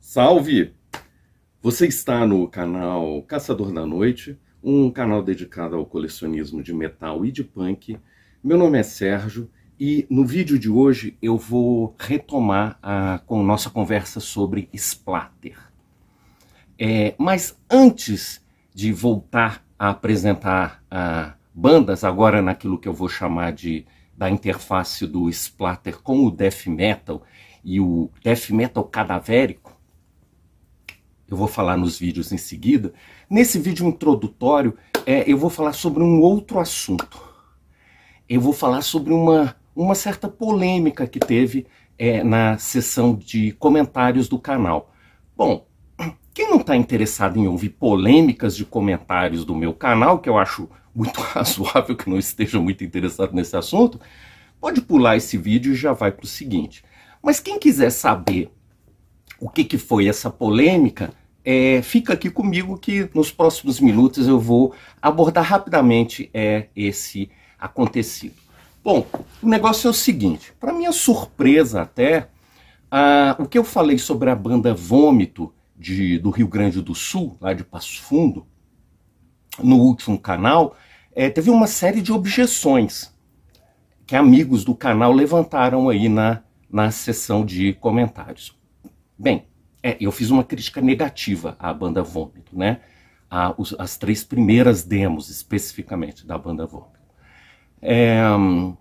Salve! Você está no canal Caçador da Noite, um canal dedicado ao colecionismo de metal e de punk. Meu nome é Sérgio e no vídeo de hoje eu vou retomar a, a nossa conversa sobre splatter. É, mas antes de voltar a apresentar a ah, bandas agora naquilo que eu vou chamar de da interface do splatter com o death metal e o death metal cadavérico. Eu vou falar nos vídeos em seguida. Nesse vídeo introdutório, é, eu vou falar sobre um outro assunto. Eu vou falar sobre uma, uma certa polêmica que teve é, na sessão de comentários do canal. Bom, quem não está interessado em ouvir polêmicas de comentários do meu canal, que eu acho muito razoável que não esteja muito interessado nesse assunto, pode pular esse vídeo e já vai para o seguinte. Mas quem quiser saber o que, que foi essa polêmica, é, fica aqui comigo que nos próximos minutos eu vou abordar rapidamente é, esse acontecido. Bom, o negócio é o seguinte, para minha surpresa até, ah, o que eu falei sobre a banda Vômito de, do Rio Grande do Sul, lá de Passo Fundo, no último canal, é, teve uma série de objeções que amigos do canal levantaram aí na, na sessão de comentários. Bem, é, eu fiz uma crítica negativa à banda Vômito, né? A, os, as três primeiras demos, especificamente, da banda Vômito. É, hum,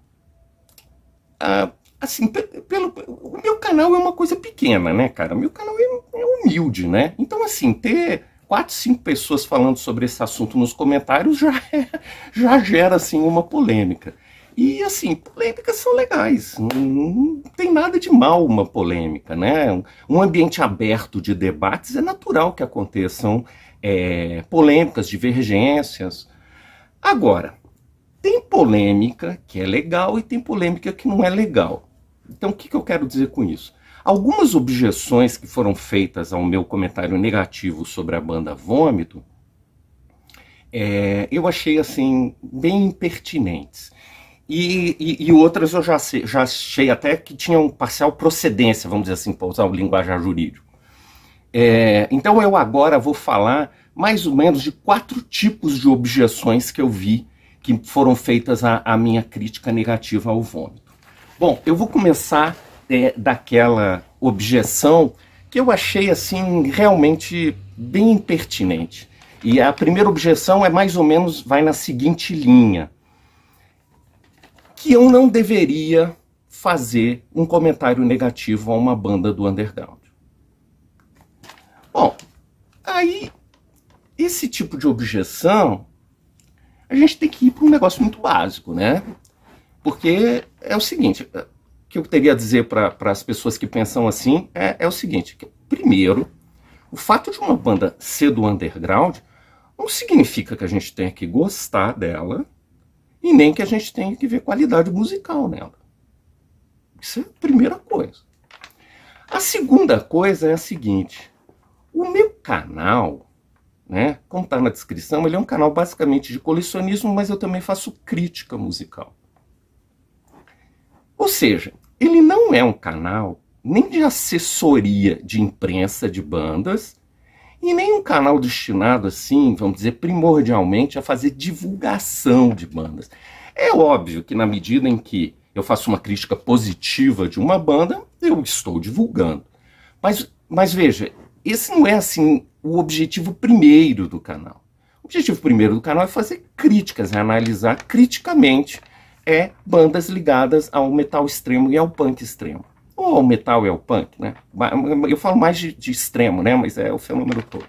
a, assim, pelo, o meu canal é uma coisa pequena, né, cara? O meu canal é, é humilde, né? Então, assim, ter quatro, cinco pessoas falando sobre esse assunto nos comentários já, é, já gera, assim, uma polêmica. E, assim, polêmicas são legais. Não, não tem nada de mal uma polêmica, né? Um ambiente aberto de debates é natural que aconteçam é, polêmicas, divergências. Agora, tem polêmica que é legal e tem polêmica que não é legal. Então, o que, que eu quero dizer com isso? Algumas objeções que foram feitas ao meu comentário negativo sobre a banda Vômito, é, eu achei assim bem impertinentes. E, e, e outras eu já, já, achei até que tinham parcial procedência, vamos dizer assim, para usar o linguajar jurídico. É, então eu agora vou falar mais ou menos de quatro tipos de objeções que eu vi que foram feitas à, à minha crítica negativa ao vômito. Bom, eu vou começar é, daquela objeção que eu achei assim realmente bem impertinente. E a primeira objeção é mais ou menos vai na seguinte linha: que eu não deveria fazer um comentário negativo a uma banda do underground. Bom, aí esse tipo de objeção a gente tem que ir para um negócio muito básico, né? Porque é o seguinte, o eh, que eu teria a dizer para as pessoas que pensam assim é, é o seguinte, que, primeiro, o fato de uma banda ser do underground não significa que a gente tenha que gostar dela e nem que a gente tenha que ver qualidade musical nela. Isso é a primeira coisa. A segunda coisa é a seguinte: o meu canal, né, como está na descrição, ele é um canal basicamente de colecionismo, mas eu também faço crítica musical. Ou seja, ele não é um canal nem de assessoria de imprensa de bandas e nem um canal destinado assim, vamos dizer, primordialmente a fazer divulgação de bandas. É óbvio que na medida em que eu faço uma crítica positiva de uma banda, eu estou divulgando. Mas, mas veja, esse não é assim o objetivo primeiro do canal. O objetivo primeiro do canal é fazer críticas, é analisar criticamente é bandas ligadas ao metal extremo e ao punk extremo. Ou ao metal e é ao punk, né? Eu falo mais de, de extremo, né? Mas é o fenômeno todo.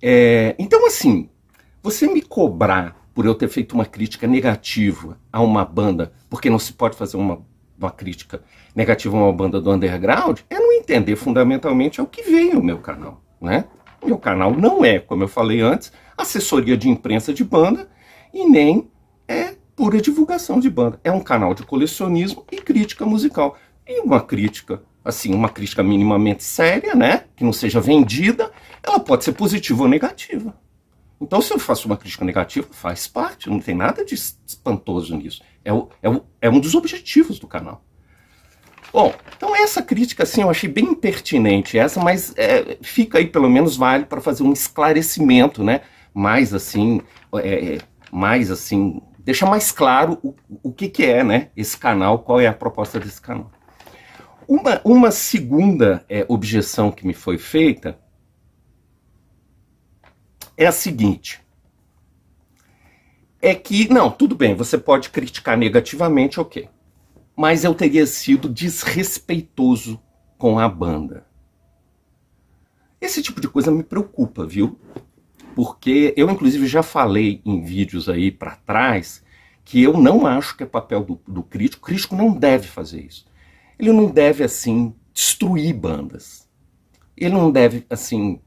É, então, assim, você me cobrar por eu ter feito uma crítica negativa a uma banda, porque não se pode fazer uma, uma crítica negativa a uma banda do underground, é não entender fundamentalmente ao que veio o meu canal, né? Meu canal não é, como eu falei antes, assessoria de imprensa de banda e nem é pura divulgação de banda. É um canal de colecionismo e crítica musical. E uma crítica, assim, uma crítica minimamente séria, né? Que não seja vendida, ela pode ser positiva ou negativa. Então, se eu faço uma crítica negativa, faz parte, não tem nada de espantoso nisso. É, o, é, o, é um dos objetivos do canal. Bom, então essa crítica, assim, eu achei bem pertinente essa, mas é, fica aí, pelo menos, vale para fazer um esclarecimento, né? Mais, assim, é, é mais, assim, deixar mais claro o, o que, que é né, esse canal, qual é a proposta desse canal. Uma, uma segunda é, objeção que me foi feita é a seguinte. É que, não, tudo bem, você pode criticar negativamente, ok. Mas eu teria sido desrespeitoso com a banda. Esse tipo de coisa me preocupa, viu? porque eu, inclusive, já falei em vídeos aí para trás que eu não acho que é papel do, do crítico. O crítico não deve fazer isso. Ele não deve, assim, destruir bandas. Ele não deve, assim,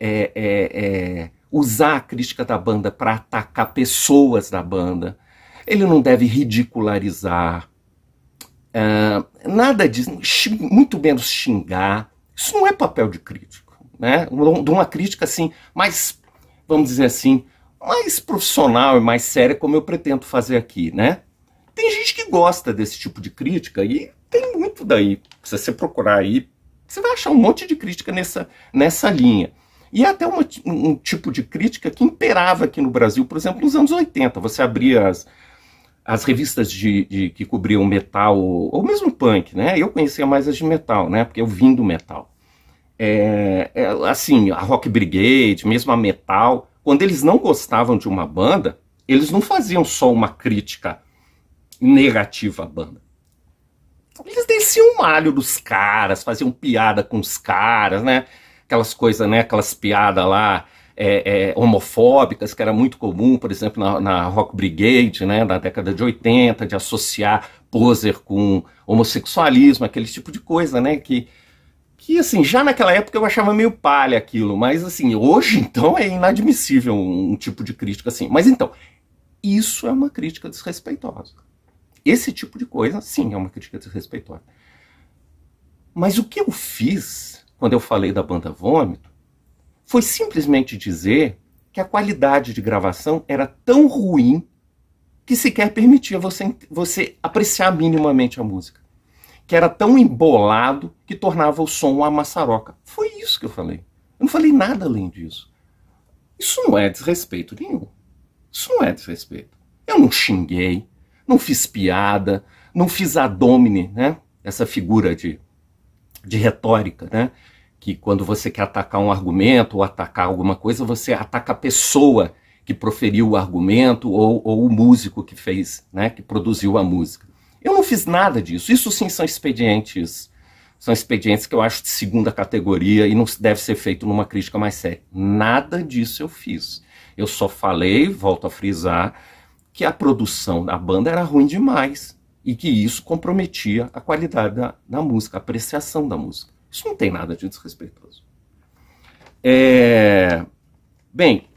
é, é, é, usar a crítica da banda para atacar pessoas da banda. Ele não deve ridicularizar. Ah, nada disso. Muito menos xingar. Isso não é papel de crítico. Né? De uma crítica, assim, mais vamos dizer assim, mais profissional e mais séria, como eu pretendo fazer aqui, né? Tem gente que gosta desse tipo de crítica e tem muito daí. Se você procurar aí, você vai achar um monte de crítica nessa, nessa linha. E é até uma, um tipo de crítica que imperava aqui no Brasil, por exemplo, nos anos 80. Você abria as, as revistas de, de, que cobriam metal, ou mesmo punk, né? Eu conhecia mais as de metal, né? Porque eu vim do metal é, é, assim, a Rock Brigade, mesmo a Metal, quando eles não gostavam de uma banda, eles não faziam só uma crítica negativa à banda. Eles desciam o malho dos caras, faziam piada com os caras, né? Aquelas coisas, né? Aquelas piadas lá é, é, homofóbicas, que era muito comum, por exemplo, na, na Rock Brigade, né? Da década de 80, de associar poser com homossexualismo, aquele tipo de coisa, né? Que que assim, já naquela época eu achava meio palha aquilo, mas assim, hoje então é inadmissível um, um tipo de crítica assim. Mas então, isso é uma crítica desrespeitosa. Esse tipo de coisa, sim, é uma crítica desrespeitosa. Mas o que eu fiz quando eu falei da banda Vômito foi simplesmente dizer que a qualidade de gravação era tão ruim que sequer permitia você, você apreciar minimamente a música que era tão embolado que tornava o som uma maçaroca. Foi isso que eu falei. Eu não falei nada além disso. Isso não é desrespeito nenhum. Isso não é desrespeito. Eu não xinguei, não fiz piada, não fiz adomine, né? Essa figura de, de retórica, né? Que quando você quer atacar um argumento ou atacar alguma coisa, você ataca a pessoa que proferiu o argumento ou, ou o músico que fez, né? Que produziu a música. Eu não fiz nada disso. Isso sim são expedientes. São expedientes que eu acho de segunda categoria e não deve ser feito numa crítica mais séria. Nada disso eu fiz. Eu só falei, volto a frisar, que a produção da banda era ruim demais e que isso comprometia a qualidade da, da música, a apreciação da música. Isso não tem nada de desrespeitoso. É... Bem,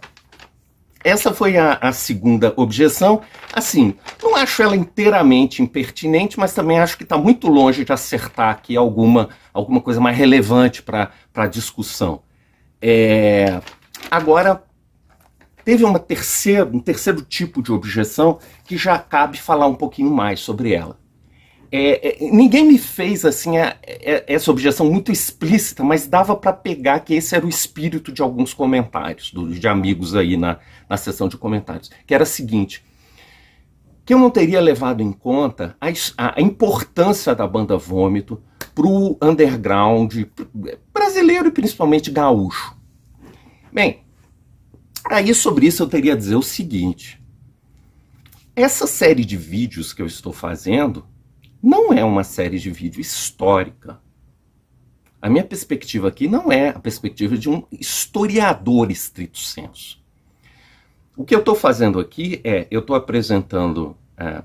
essa foi a, a, segunda objeção. Assim, não acho ela inteiramente impertinente, mas também acho que está muito longe de acertar aqui alguma, alguma coisa mais relevante para a discussão. É, agora, teve uma terceira, um terceiro tipo de objeção que já cabe falar um pouquinho mais sobre ela. É, é, ninguém me fez assim a, a, é, essa objeção muito explícita, mas dava para pegar que esse era o espírito de alguns comentários, do, de amigos aí na, na sessão de comentários, que era o seguinte, que eu não teria levado em conta a, a importância da banda Vômito para o underground é, brasileiro e principalmente gaúcho. Bem, aí sobre isso eu teria a dizer o seguinte, essa série de vídeos que eu estou fazendo não é uma série de vídeo histórica. A minha perspectiva aqui não é a perspectiva de um historiador estrito senso. O que eu estou fazendo aqui é, eu estou apresentando é,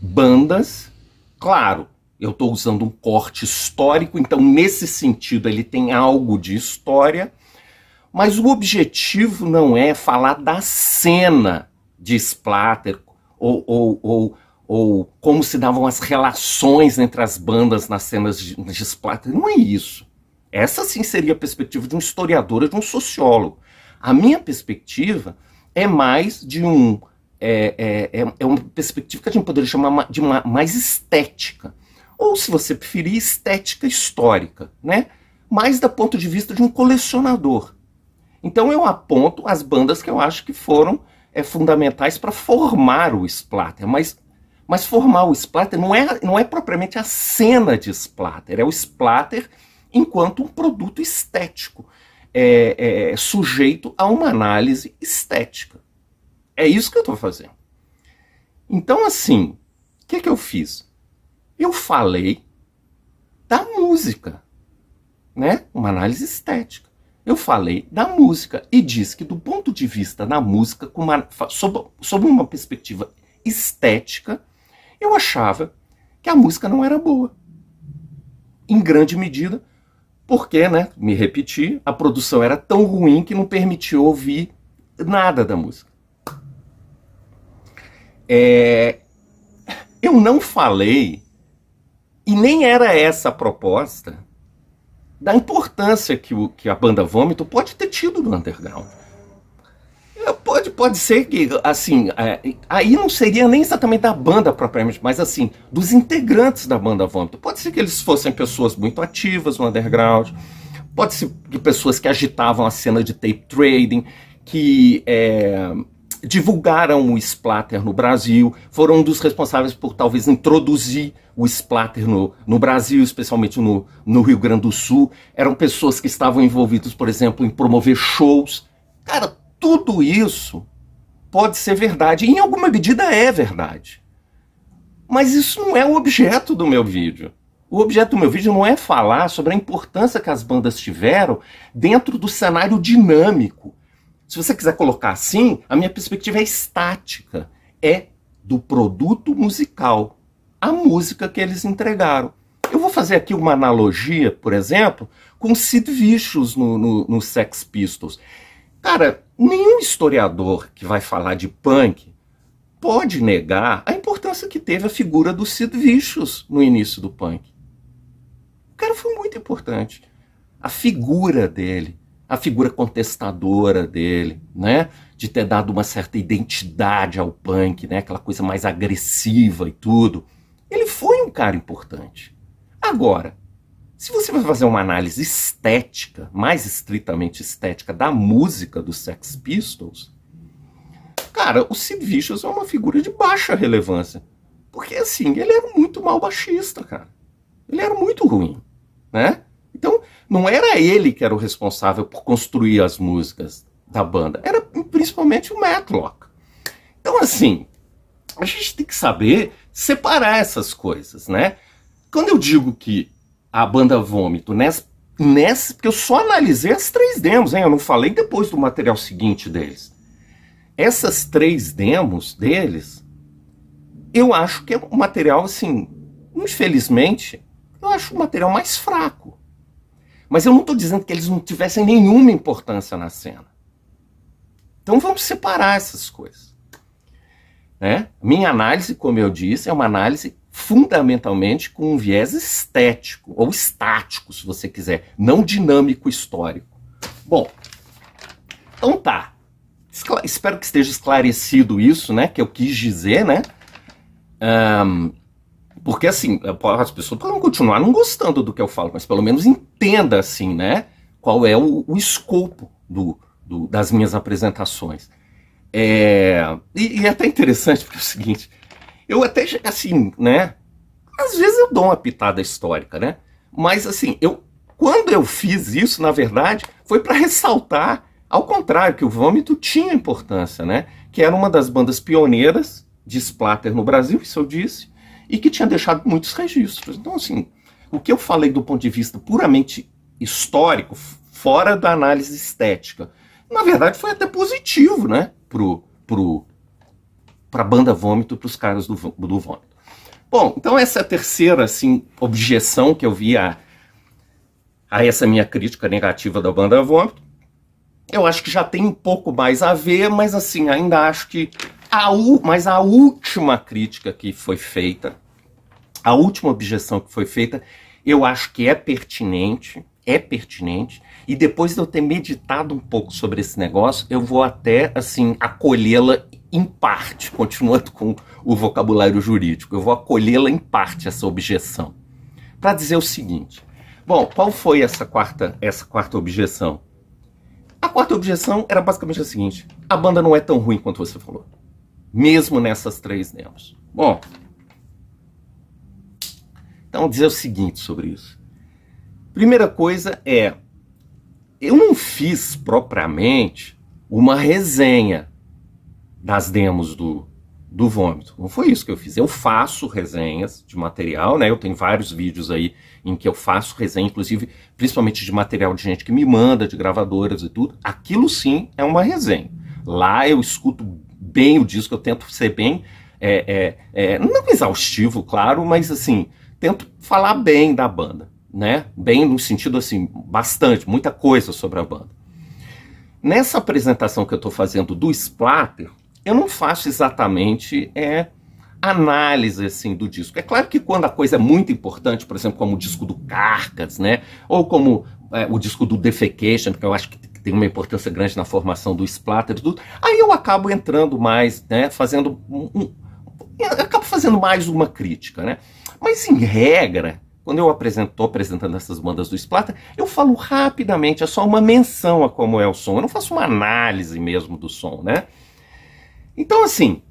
bandas, claro, eu estou usando um corte histórico, então nesse sentido ele tem algo de história, mas o objetivo não é falar da cena de Splatter ou, ou, ou ou como se davam as relações entre as bandas nas cenas de, de splatter. Não é isso. Essa sim seria a perspectiva de um historiador, de um sociólogo. A minha perspectiva é mais de um é, é, é, é uma perspectiva que a gente poderia chamar de uma, mais estética, ou se você preferir estética histórica, né? Mais do ponto de vista de um colecionador. Então eu aponto as bandas que eu acho que foram é, fundamentais para formar o splatter, mas mas formar o splatter não é, não é propriamente a cena de splatter, é o splatter enquanto um produto estético, é, é, é sujeito a uma análise estética. É isso que eu estou fazendo. Então, assim, o que, é que eu fiz? Eu falei da música, né? Uma análise estética. Eu falei da música e disse que, do ponto de vista da música, uma, sob, sob uma perspectiva estética, eu achava que a música não era boa. Em grande medida, porque, né, me repeti, a produção era tão ruim que não permitiu ouvir nada da música. É, eu não falei, e nem era essa a proposta, da importância que, o, que a banda Vômito pode ter tido no underground. É, pode, pode ser que, assim, é, aí não seria nem exatamente da banda propriamente, mas assim, dos integrantes da banda Vômito. Pode ser que eles fossem pessoas muito ativas no underground, pode ser que pessoas que agitavam a cena de tape trading, que é, divulgaram o splatter no Brasil, foram um dos responsáveis por talvez introduzir o splatter no, no Brasil, especialmente no, no Rio Grande do Sul. Eram pessoas que estavam envolvidas, por exemplo, em promover shows. Cara, tudo isso pode ser verdade. E em alguma medida é verdade. Mas isso não é o objeto do meu vídeo. O objeto do meu vídeo não é falar sobre a importância que as bandas tiveram dentro do cenário dinâmico. Se você quiser colocar assim, a minha perspectiva é estática, é do produto musical, a música que eles entregaram. Eu vou fazer aqui uma analogia, por exemplo, com Sid Vicious no, no, no Sex Pistols. Cara, nenhum historiador que vai falar de punk pode negar a importância que teve a figura do Sid Vicious no início do punk. O cara foi muito importante. A figura dele, a figura contestadora dele, né? De ter dado uma certa identidade ao punk, né? Aquela coisa mais agressiva e tudo. Ele foi um cara importante. Agora, se você vai fazer uma análise estética, mais estritamente estética, da música dos Sex Pistols, cara, o Sid Vicious é uma figura de baixa relevância. Porque, assim, ele era muito mal baixista, cara. Ele era muito ruim, né? Então, não era ele que era o responsável por construir as músicas da banda. Era principalmente o Matlock. Então, assim, a gente tem que saber separar essas coisas, né? Quando eu digo que a banda Vômito, nessa, nessa, porque eu só analisei as três demos, hein? Eu não falei depois do material seguinte deles. Essas três demos deles, eu acho que é um material assim, infelizmente, eu acho o material mais fraco. Mas eu não estou dizendo que eles não tivessem nenhuma importância na cena. Então vamos separar essas coisas. Né? Minha análise, como eu disse, é uma análise fundamentalmente com um viés estético ou estático, se você quiser, não dinâmico histórico. Bom, então tá. Escla espero que esteja esclarecido isso, né? Que eu quis dizer, né? Um, porque assim, as pessoas podem continuar não gostando do que eu falo, mas pelo menos entenda assim, né? Qual é o, o escopo do, do, das minhas apresentações. É, e, e é até interessante porque é o seguinte eu até, assim, né? Às vezes eu dou uma pitada histórica, né? Mas, assim, eu, quando eu fiz isso, na verdade, foi para ressaltar, ao contrário, que o Vômito tinha importância, né? Que era uma das bandas pioneiras de splatter no Brasil, isso eu disse, e que tinha deixado muitos registros. Então, assim, o que eu falei do ponto de vista puramente histórico, fora da análise estética, na verdade foi até positivo, né? Pro, pro, para a banda vômito, para os caras do, do vômito. Bom, então essa é a terceira assim, objeção que eu vi a, a essa minha crítica negativa da banda vômito. Eu acho que já tem um pouco mais a ver, mas assim, ainda acho que a, mas a última crítica que foi feita, a última objeção que foi feita, eu acho que é pertinente, é pertinente, e depois de eu ter meditado um pouco sobre esse negócio, eu vou até, assim, acolhê-la em parte, continuando com o vocabulário jurídico, eu vou acolhê-la em parte essa objeção, para dizer o seguinte: bom, qual foi essa quarta, essa quarta objeção? A quarta objeção era basicamente a seguinte: a banda não é tão ruim quanto você falou, mesmo nessas três demos. Bom, então dizer o seguinte sobre isso. Primeira coisa é, eu não fiz propriamente uma resenha das demos do, do vômito. Não foi isso que eu fiz. Eu faço resenhas de material, né? Eu tenho vários vídeos aí em que eu faço resenha, inclusive, principalmente de material de gente que me manda, de gravadoras e tudo. Aquilo sim é uma resenha. Lá eu escuto bem o disco, eu tento ser bem, é, é, é, não exaustivo, claro, mas assim, tento falar bem da banda, né? Bem no sentido assim, bastante, muita coisa sobre a banda. Nessa apresentação que eu estou fazendo do Splatter, eu não faço exatamente é, análise assim do disco. É claro que quando a coisa é muito importante, por exemplo, como o disco do Carcas, né? Ou como é, o disco do Defecation, que eu acho que tem uma importância grande na formação do splatter tudo, aí eu acabo entrando mais, né? Fazendo um, acabo fazendo mais uma crítica, né? Mas em regra, quando eu apresentou apresentando essas bandas do Splatter, eu falo rapidamente, é só uma menção a como é o som. Eu não faço uma análise mesmo do som, né? Então, assim,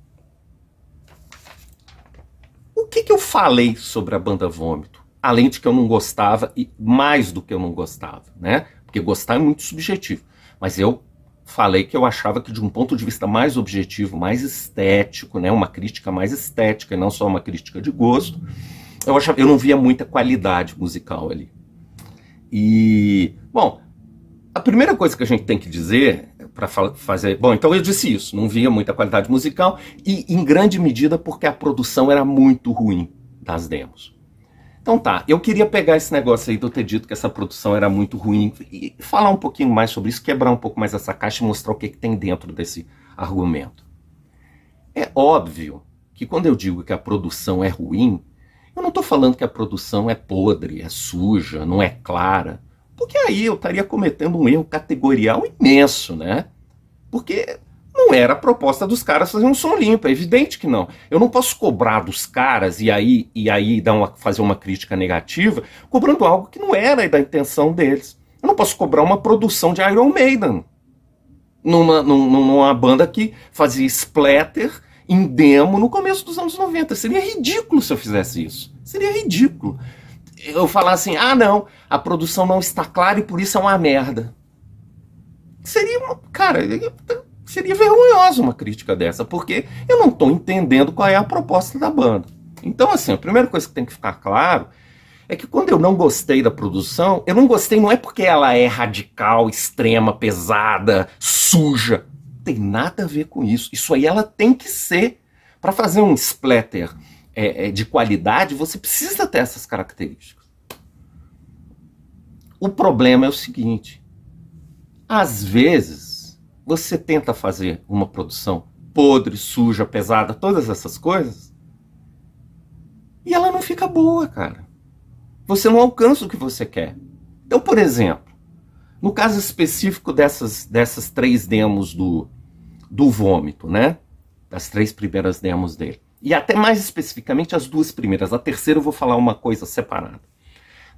o que, que eu falei sobre a banda Vômito? Além de que eu não gostava, e mais do que eu não gostava, né? Porque gostar é muito subjetivo. Mas eu falei que eu achava que de um ponto de vista mais objetivo, mais estético, né, uma crítica mais estética, e não só uma crítica de gosto, eu achava, eu não via muita qualidade musical ali. E bom, a primeira coisa que a gente tem que dizer para fazer. Bom, então eu disse isso, não via muita qualidade musical e em grande medida porque a produção era muito ruim das demos. Então tá, eu queria pegar esse negócio aí de eu ter dito que essa produção era muito ruim e falar um pouquinho mais sobre isso, quebrar um pouco mais essa caixa e mostrar o que, é que tem dentro desse argumento. É óbvio que quando eu digo que a produção é ruim, eu não estou falando que a produção é podre, é suja, não é clara. Porque aí eu estaria cometendo um erro categorial imenso, né? Porque não era a proposta dos caras fazer um som limpo, é evidente que não. Eu não posso cobrar dos caras e aí, e aí dar uma, fazer uma crítica negativa, cobrando algo que não era da intenção deles. Eu não posso cobrar uma produção de Iron Maiden numa, numa, numa banda que fazia splatter em demo no começo dos anos 90. Seria ridículo se eu fizesse isso. Seria ridículo eu falar assim: ah, não, a produção não está clara e por isso é uma merda. Seria uma. Cara, seria vergonhosa uma crítica dessa, porque eu não estou entendendo qual é a proposta da banda. Então, assim, a primeira coisa que tem que ficar claro é que quando eu não gostei da produção, eu não gostei não é porque ela é radical, extrema, pesada, suja. Tem nada a ver com isso. Isso aí ela tem que ser para fazer um splatter é, é, de qualidade, você precisa ter essas características. O problema é o seguinte: às vezes você tenta fazer uma produção podre, suja, pesada, todas essas coisas, e ela não fica boa, cara. Você não alcança o que você quer. Então, por exemplo, no caso específico dessas, dessas três demos do, do vômito, né? Das três primeiras demos dele. E até mais especificamente as duas primeiras. A terceira eu vou falar uma coisa separada.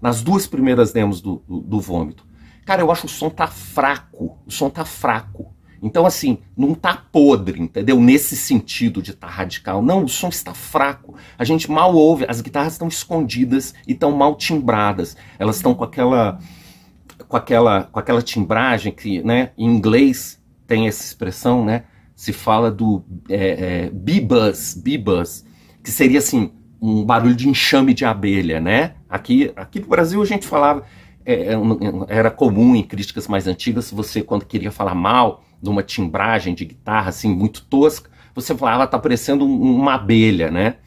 Nas duas primeiras demos do, do, do vômito. Cara, eu acho o som tá fraco. O som tá fraco. Então, assim, não tá podre, entendeu? Nesse sentido de tá radical. Não, o som está fraco. A gente mal ouve, as guitarras estão escondidas e estão mal timbradas. Elas estão com aquela. com aquela. com aquela timbragem que, né, em inglês tem essa expressão, né? se fala do é, é, que seria assim, um barulho de enxame de abelha, né? Aqui, aqui no Brasil a gente falava, é, é, é era comum em críticas mais antigas, você quando queria falar mal de uma timbragem de guitarra assim muito tosca, você falava, tá parecendo uma abelha, né?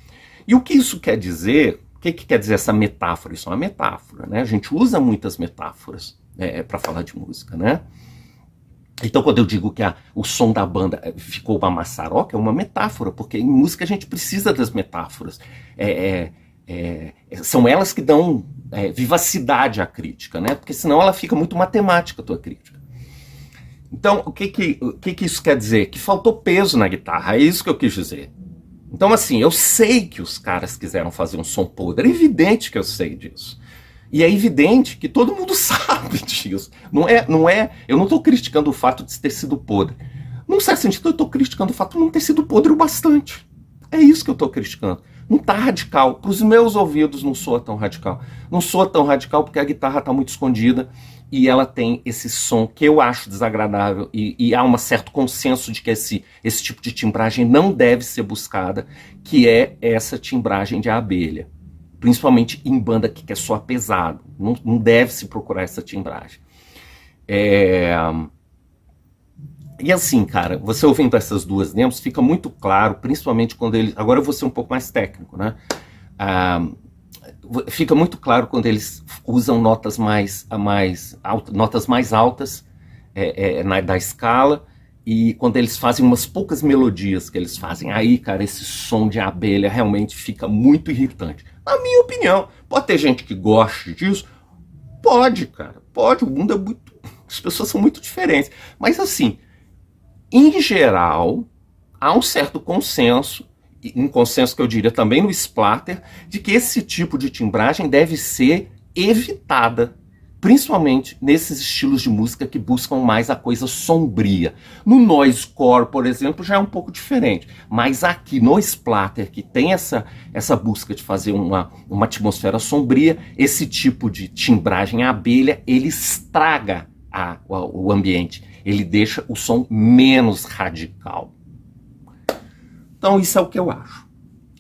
E o que isso quer dizer? O que, que quer dizer essa metáfora? Isso é uma metáfora, né? A gente usa muitas metáforas é, para falar de música, né? Então, quando eu digo que a, o som da banda eh, ficou uma maçaroca, é uma metáfora, porque em música a gente precisa das metáforas. É, é, é, é são elas que dão é, vivacidade à crítica, né? porque senão ela fica muito matemática, a tua crítica. Então, o que que, o que que isso quer dizer? Que faltou peso na guitarra, é isso que eu quis dizer. Então, assim, eu sei que os caras quiseram fazer um som podre, é evidente que eu sei disso. E é evidente que todo mundo sabe disso. Não é, não é, eu não estou criticando o fato de ter sido podre. Num certo sentido, eu estou criticando o fato de não ter sido podre o bastante. É isso que eu estou criticando. Não está radical. Para os meus ouvidos, não soa tão radical. Não soa tão radical porque a guitarra está muito escondida e ela tem esse som que eu acho desagradável e, e há um certo consenso de que esse, esse tipo de timbragem não deve ser buscada, que é essa timbragem de abelha principalmente em banda que quer é só pesado. Não, não deve se procurar essa timbragem. É... E assim, cara, você ouvindo essas duas demos, fica muito claro, principalmente quando eles. Agora eu vou ser um pouco mais técnico, né? Ah, fica muito claro quando eles usam notas mais, mais altas, notas mais altas é, é, na, da escala e quando eles fazem umas poucas melodias que eles fazem, aí, cara, esse som de abelha realmente fica muito irritante. Na minha opinião. Pode ter gente que goste disso? Pode, cara. Pode. O mundo é muito. As pessoas são muito diferentes. Mas assim, em geral, há um certo consenso, um consenso que eu diria também no Splatter, de que esse tipo de timbragem deve ser evitada principalmente nesses estilos de música que buscam mais a coisa sombria. No noise core, por exemplo, já é um pouco diferente, mas aqui no splatter, que tem essa, essa busca de fazer uma, uma atmosfera sombria, esse tipo de timbragem à abelha, ele estraga a, o ambiente, ele deixa o som menos radical. Então isso é o que eu acho.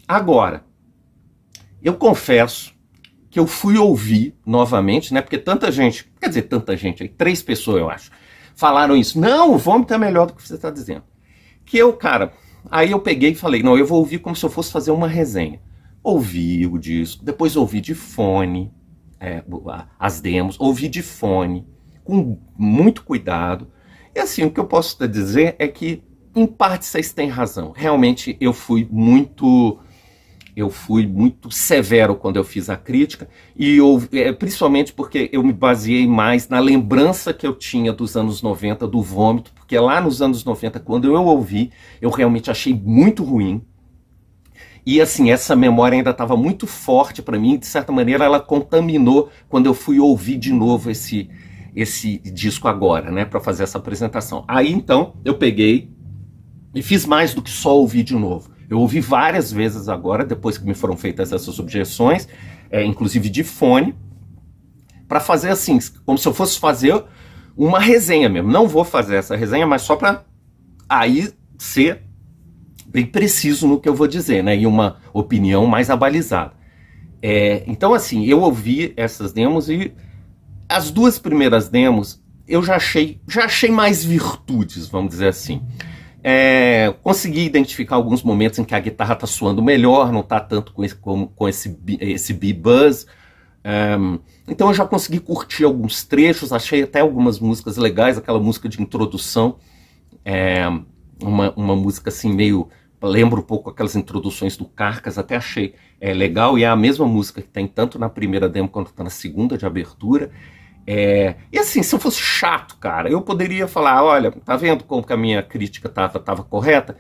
Agora, eu confesso que eu fui ouvir novamente, né? Porque tanta gente, quer dizer, tanta gente aí, três pessoas eu acho, falaram isso. Não, o vômito é melhor do que você está dizendo. Que eu, cara, aí eu peguei e falei, não, eu vou ouvir como se eu fosse fazer uma resenha. Ouvi o disco, depois ouvi de fone é, as demos, ouvi de fone, com muito cuidado. E assim, o que eu posso dizer é que, em parte, vocês têm razão. Realmente eu fui muito eu fui muito severo quando eu fiz a crítica, e eu, é, principalmente porque eu me baseei mais na lembrança que eu tinha dos anos 90 do vômito, porque lá nos anos 90, quando eu ouvi, eu realmente achei muito ruim. E assim, essa memória ainda estava muito forte para mim, de certa maneira ela contaminou quando eu fui ouvir de novo esse esse disco agora, né, para fazer essa apresentação. Aí então eu peguei e fiz mais do que só ouvir de novo. Eu ouvi várias vezes agora, depois que me foram feitas essas objeções, é, inclusive de fone, para fazer assim, como se eu fosse fazer uma resenha mesmo. Não vou fazer essa resenha, mas só para aí ser bem preciso no que eu vou dizer, né? E uma opinião mais abalizada. É, então, assim, eu ouvi essas demos e as duas primeiras demos eu já achei, já achei mais virtudes, vamos dizer assim. É, consegui identificar alguns momentos em que a guitarra está soando melhor, não está tanto com esse, com esse, esse B-Buzz. É, então eu já consegui curtir alguns trechos, achei até algumas músicas legais, aquela música de introdução, é, uma, uma música assim meio. Lembro um pouco aquelas introduções do Carcas, até achei é, legal, e é a mesma música que tem tanto na primeira demo quanto tá na segunda de abertura. É, e assim, se eu fosse chato, cara, eu poderia falar: olha, tá vendo como que a minha crítica tava, tá, tá, tava correta?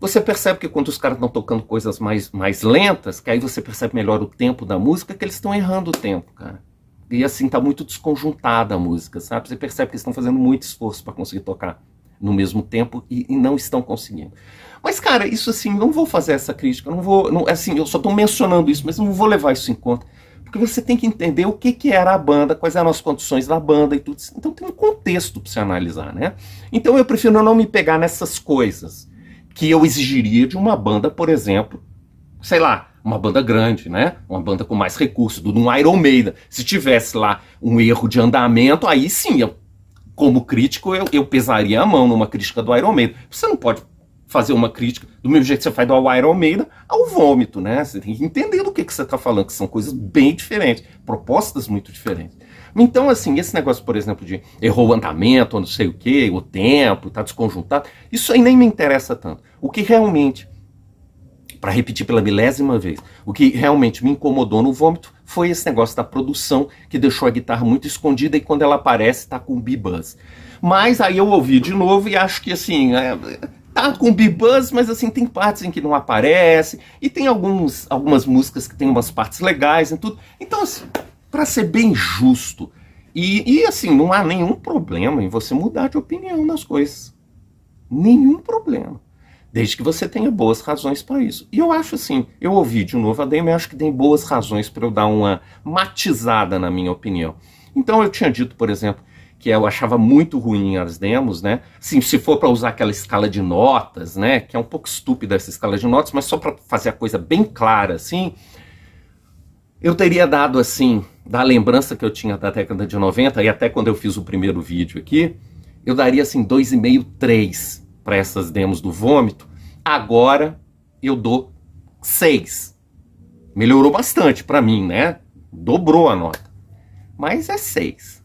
Você percebe que quando os caras estão tocando coisas mais, mais lentas, que aí você percebe melhor o tempo da música, que eles estão errando o tempo, cara. E assim, tá muito desconjuntada a música, sabe? Você percebe que eles estão fazendo muito esforço para conseguir tocar no mesmo tempo e, e, não estão conseguindo. Mas, cara, isso assim, não vou fazer essa crítica, não vou. Não, assim, eu só estou mencionando isso, mas não vou levar isso em conta. Porque você tem que entender o que, que era a banda, quais eram as condições da banda e tudo isso. Então tem um contexto para você analisar, né? Então eu prefiro não me pegar nessas coisas que eu exigiria de uma banda, por exemplo, sei lá, uma banda grande, né? Uma banda com mais recursos, do um Iron Maiden. Se tivesse lá um erro de andamento, aí sim, eu, como crítico, eu, eu pesaria a mão numa crítica do Iron Maiden. Você não pode fazer uma crítica, do mesmo jeito que você faz do Awair Almeida, ao vômito, né? Você tem que entender do que, que você está falando, que são coisas bem diferentes, propostas muito diferentes. Então, assim, esse negócio, por exemplo, de errou o andamento, ou não sei o que, o tempo, está desconjuntado, isso aí nem me interessa tanto. O que realmente, para repetir pela milésima vez, o que realmente me incomodou no vômito foi esse negócio da produção que deixou a guitarra muito escondida e quando ela aparece está com bibas. Mas aí eu ouvi de novo e acho que assim, é, tá com B-Buzz, mas assim, tem partes em que não aparece, e tem alguns, algumas músicas que tem umas partes legais e tudo. Então, assim, para ser bem justo, e, e assim, não há nenhum problema em você mudar de opinião nas coisas. Nenhum problema. Desde que você tenha boas razões para isso. E eu acho assim, eu ouvi de novo a Dame, eu acho que tem boas razões para eu dar uma matizada na minha opinião. Então eu tinha dito, por exemplo, que eu achava muito ruim as demos, né? Assim, se for para usar aquela escala de notas, né? Que é um pouco estúpida essa escala de notas, mas só para fazer a coisa bem clara, assim, eu teria dado, assim, da lembrança que eu tinha da década de 90 e até quando eu fiz o primeiro vídeo aqui, eu daria, assim, 2,5, 3 para essas demos do Vômito. Agora eu dou 6. Melhorou bastante para mim, né? Dobrou a nota. Mas é 6.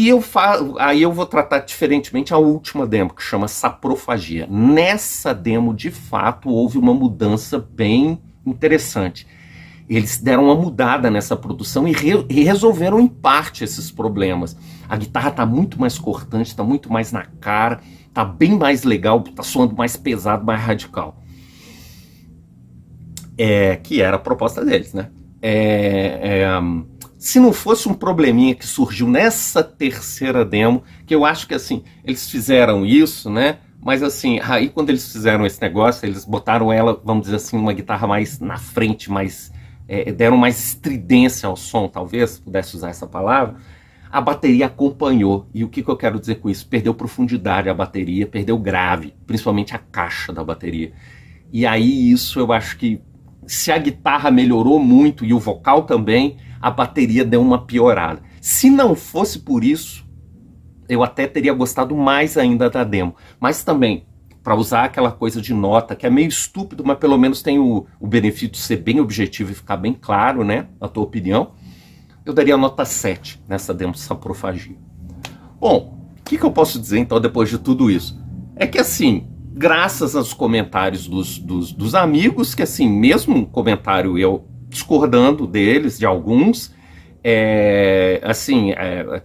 E eu falo, aí eu vou tratar diferentemente a última demo, que chama Saprofagia. Nessa demo, de fato, houve uma mudança bem interessante. Eles deram uma mudada nessa produção e, re e resolveram em parte esses problemas. A guitarra está muito mais cortante, está muito mais na cara, está bem mais legal, está soando mais pesado, mais radical. É, que era a proposta deles, né? É, é se não fosse um probleminha que surgiu nessa terceira demo, que eu acho que assim, eles fizeram isso, né? Mas assim, aí quando eles fizeram esse negócio, eles botaram ela, vamos dizer assim, uma guitarra mais na frente, mais. É, deram mais estridência ao som, talvez, se pudesse usar essa palavra. A bateria acompanhou. E o que, que eu quero dizer com isso? Perdeu profundidade a bateria, perdeu grave, principalmente a caixa da bateria. E aí isso eu acho que se a guitarra melhorou muito e o vocal também, a bateria deu uma piorada. Se não fosse por isso, eu até teria gostado mais ainda da demo. Mas também, para usar aquela coisa de nota, que é meio estúpido, mas pelo menos tem o, o benefício de ser bem objetivo e ficar bem claro, né? A tua opinião. Eu daria nota 7 nessa demo saprofagia. Bom, o que, que eu posso dizer então depois de tudo isso? É que assim, graças aos comentários dos, dos, dos amigos, que assim, mesmo um comentário eu discordando deles, de alguns. É, assim, é,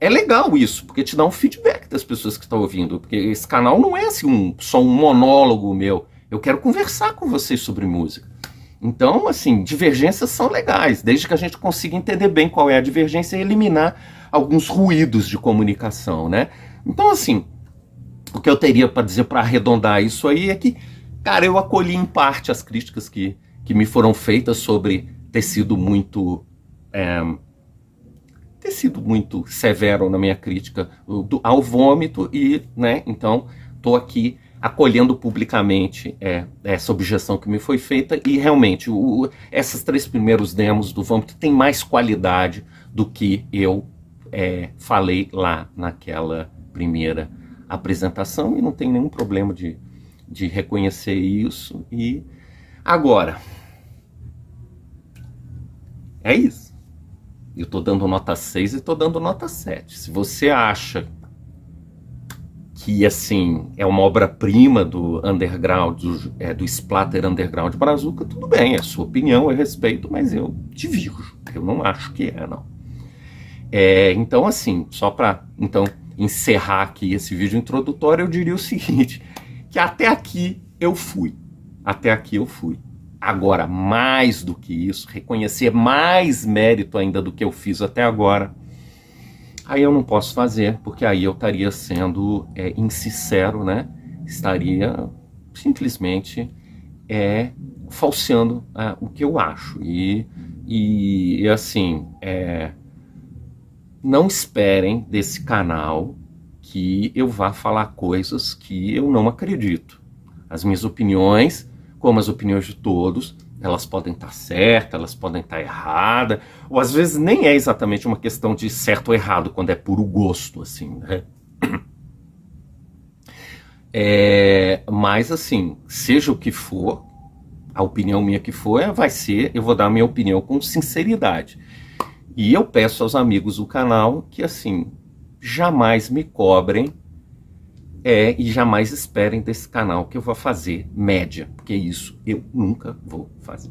é, legal isso, porque te dá um feedback das pessoas que estão ouvindo. Porque esse canal não é assim, um, só um monólogo meu. Eu quero conversar com vocês sobre música. Então, assim, divergências são legais, desde que a gente consiga entender bem qual é a divergência e eliminar alguns ruídos de comunicação, né? Então, assim, o que eu teria para dizer para arredondar isso aí é que, cara, eu acolhi em parte as críticas que que me foram feitas sobre ter sido muito é, ter sido muito severo na minha crítica do, ao vômito e, né, então estou aqui acolhendo publicamente é, essa objeção que me foi feita e realmente o, essas três primeiros demos do vômito têm mais qualidade do que eu é, falei lá naquela primeira apresentação e não tem nenhum problema de, de reconhecer isso e agora é isso. Eu estou dando nota 6 e estou dando nota 7. Se você acha que assim é uma obra-prima do underground, do, é, do splatter underground brazuca, tudo bem, é sua opinião, eu respeito, mas eu divirjo. Eu não acho que é, não. É, então, assim, só para então encerrar aqui esse vídeo introdutório, eu diria o seguinte: que até aqui eu fui. Até aqui eu fui. Agora, mais do que isso, reconhecer mais mérito ainda do que eu fiz até agora, aí eu não posso fazer, porque aí eu estaria sendo é, insincero, né? Estaria simplesmente é, falseando é, o que eu acho. E, e, e assim, é, não esperem desse canal que eu vá falar coisas que eu não acredito. As minhas opiniões como as opiniões de todos, elas podem estar certas, elas podem estar erradas, ou às vezes nem é exatamente uma questão de certo ou errado, quando é puro gosto, assim, né? É, mas assim, seja o que for, a opinião minha que for, é, vai ser, eu vou dar a minha opinião com sinceridade. E eu peço aos amigos do canal que assim, jamais me cobrem é e jamais esperem desse canal que eu vou fazer média, porque isso eu nunca vou fazer.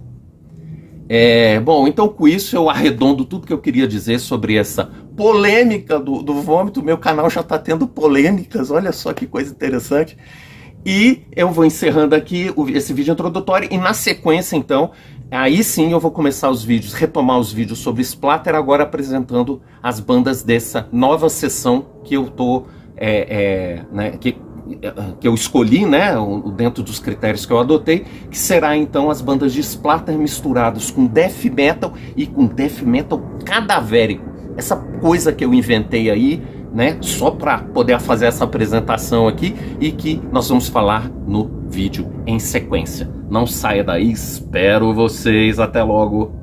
É, bom, então com isso eu arredondo tudo que eu queria dizer sobre essa polêmica do, do vômito. Meu canal já está tendo polêmicas, olha só que coisa interessante. E eu vou encerrando aqui esse vídeo introdutório e na sequência, então, aí sim eu vou começar os vídeos, retomar os vídeos sobre Splatter, agora apresentando as bandas dessa nova sessão que eu tô é, é, né, que, que eu escolhi, né, dentro dos critérios que eu adotei, que será então as bandas de splatter misturadas com death metal e com death metal cadavérico. Essa coisa que eu inventei aí, né, só para poder fazer essa apresentação aqui e que nós vamos falar no vídeo em sequência. Não saia daí, espero vocês, até logo.